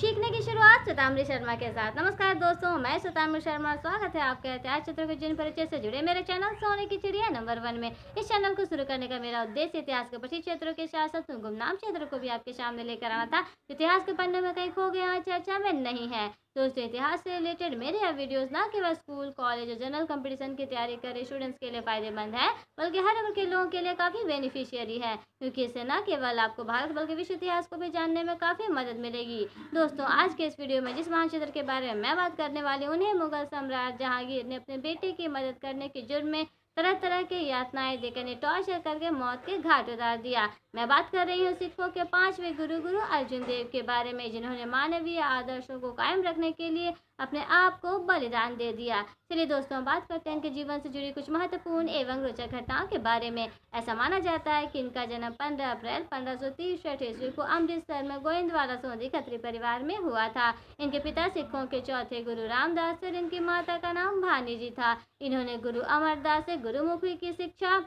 सीखने की शुरुआत शताम्बरी शर्मा के साथ नमस्कार दोस्तों मैं शताम्बरी शर्मा स्वागत है आपके इतिहास चित्र के जिन परिचय से जुड़े मेरे चैनल सोने की चिड़िया नंबर वन में इस चैनल को शुरू करने का मेरा उद्देश्य इतिहास के प्रसिद्ध क्षेत्रों के साथ साथ गुमनाम क्षेत्र को भी आपके सामने लेकर आना था इतिहास के पन्ने में कहीं खो गया चर्चा में नहीं है दोस्तों इतिहास से रिलेटेड मेरे यहाँ वीडियोस ना केवल स्कूल कॉलेज और जनरल कंपटीशन की तैयारी कर रहे स्टूडेंट्स के लिए फायदेमंद है बल्कि हर उम्र के लोगों के लिए काफ़ी बेनिफिशियरी है क्योंकि इससे ना केवल आपको भारत बल्कि विश्व इतिहास को भी जानने में काफ़ी मदद मिलेगी दोस्तों आज के इस वीडियो में जिस महाक्षेत्र के बारे में मैं बात करने वाली उन्हें मुगल सम्राट जहांगीर ने अपने बेटे की मदद करने के जुर्म में तरह तरह की यातनाएं देकर ने टॉर्चर करके मौत के घाट उतार दिया मैं बात कर रही हूँ सिखों के पांचवें गुरु गुरु अर्जुन देव के बारे में जिन्होंने मानवीय आदर्शों को कायम रखने के लिए अपने आप को बलिदान दे दिया चलिए दोस्तों हम बात करते हैं इनके जीवन से जुड़ी कुछ महत्वपूर्ण एवं रोचक घटनाओं के बारे में ऐसा माना जाता है कि इनका जन्म 15 अप्रैल पंद्रह सौ तिरसठ ईस्वी को अमृतसर में गोविंदवाला सोधी खत्री परिवार में हुआ था इनके पिता सिखों के चौथे गुरु रामदास और इनकी माता का नाम भानी जी था इन्होंने गुरु अमरदास से गुरुमुखी की शिक्षा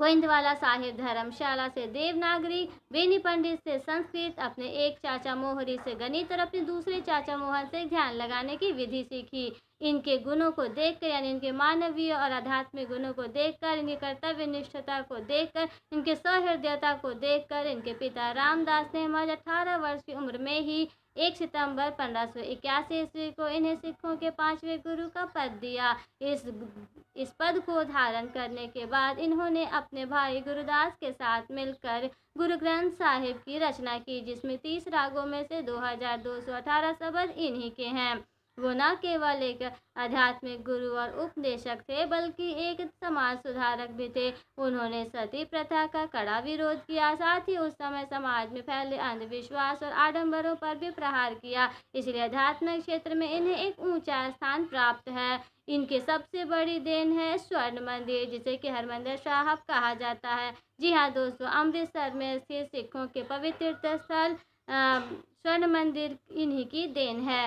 गोइंदवाला साहिब धर्मशाला से देवनागरी बेनी पंडित से संस्कृत अपने एक चाचा मोहरी से गणित और अपने दूसरे चाचा मोहन से ध्यान लगाने की विधि सीखी इनके गुणों को देखकर यानी इनके मानवीय और आध्यात्मिक गुणों को देखकर इनकी कर्तव्य निष्ठता को देखकर इनके सौहृदयता को देखकर इनके पिता रामदास ने महज अठारह वर्ष की उम्र में ही एक सितंबर पंद्रह सौ इक्यासी ईस्वी को इन्हें सिखों के पांचवें गुरु का पद दिया इस इस पद को धारण करने के बाद इन्होंने अपने भाई गुरुदास के साथ मिलकर गुरु ग्रंथ साहिब की रचना की जिसमें तीस रागों में से 2218 शब्द इन्हीं के हैं वो न केवल एक आध्यात्मिक गुरु और उपदेशक थे बल्कि एक समाज सुधारक भी थे उन्होंने सती प्रथा का कड़ा विरोध किया साथ ही उस समय समाज में फैले अंधविश्वास और आडंबरों पर भी प्रहार किया इसलिए आध्यात्मिक क्षेत्र में इन्हें एक ऊंचा स्थान प्राप्त है इनके सबसे बड़ी देन है स्वर्ण मंदिर जिसे कि हरमंदिर साहब कहा जाता है जी हाँ दोस्तों अमृतसर में स्थित सिखों के पवित्र स्थल स्वर्ण मंदिर इन्हीं की देन है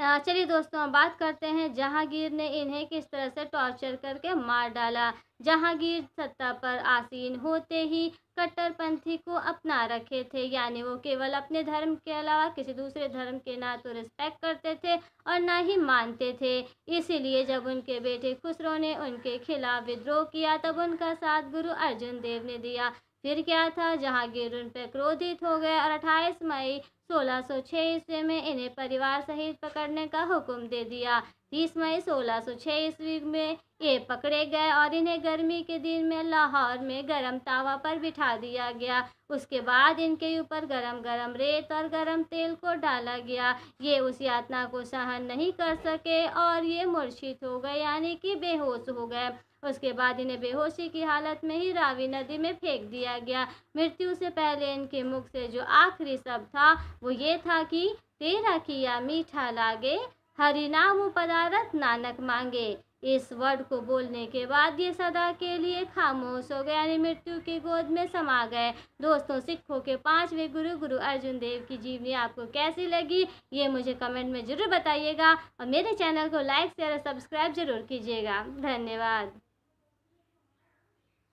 चलिए दोस्तों हम बात करते हैं जहांगीर ने इन्हें किस तरह से टॉर्चर करके मार डाला जहांगीर सत्ता पर आसीन होते ही कट्टरपंथी को अपना रखे थे यानी वो केवल अपने धर्म के अलावा किसी दूसरे धर्म के ना तो रिस्पेक्ट करते थे और ना ही मानते थे इसीलिए जब उनके बेटे खुसरो ने उनके खिलाफ विद्रोह किया तब उनका साथ गुरु अर्जुन देव ने दिया फिर क्या था जहांगीर उन पर क्रोधित हो गए और अट्ठाईस मई सोलह सौ छः ईस्वी में इन्हें परिवार सहित पकड़ने का हुक्म दे दिया तीस मई सोलह सौ छः ईस्वी में ये पकड़े गए और इन्हें गर्मी के दिन में लाहौर में गर्म तावा पर बिठा दिया गया उसके बाद इनके ऊपर गरम गरम रेत और गरम तेल को डाला गया ये उस यातना को सहन नहीं कर सके और ये मुरछित हो गए यानी कि बेहोश हो गए उसके बाद इन्हें बेहोशी की हालत में ही रावी नदी में फेंक दिया गया मृत्यु से पहले इनके मुख से जो आखिरी शब्द था वो ये था कि तेरा किया मीठा लागे नाम पदारत नानक मांगे इस वर्ड को बोलने के बाद ये सदा के लिए खामोश हो गए यानी मृत्यु की गोद में समा गए दोस्तों सिखों के पांचवे गुरु गुरु अर्जुन देव की जीवनी आपको कैसी लगी ये मुझे कमेंट में ज़रूर बताइएगा और मेरे चैनल को लाइक शेयर और सब्सक्राइब ज़रूर कीजिएगा धन्यवाद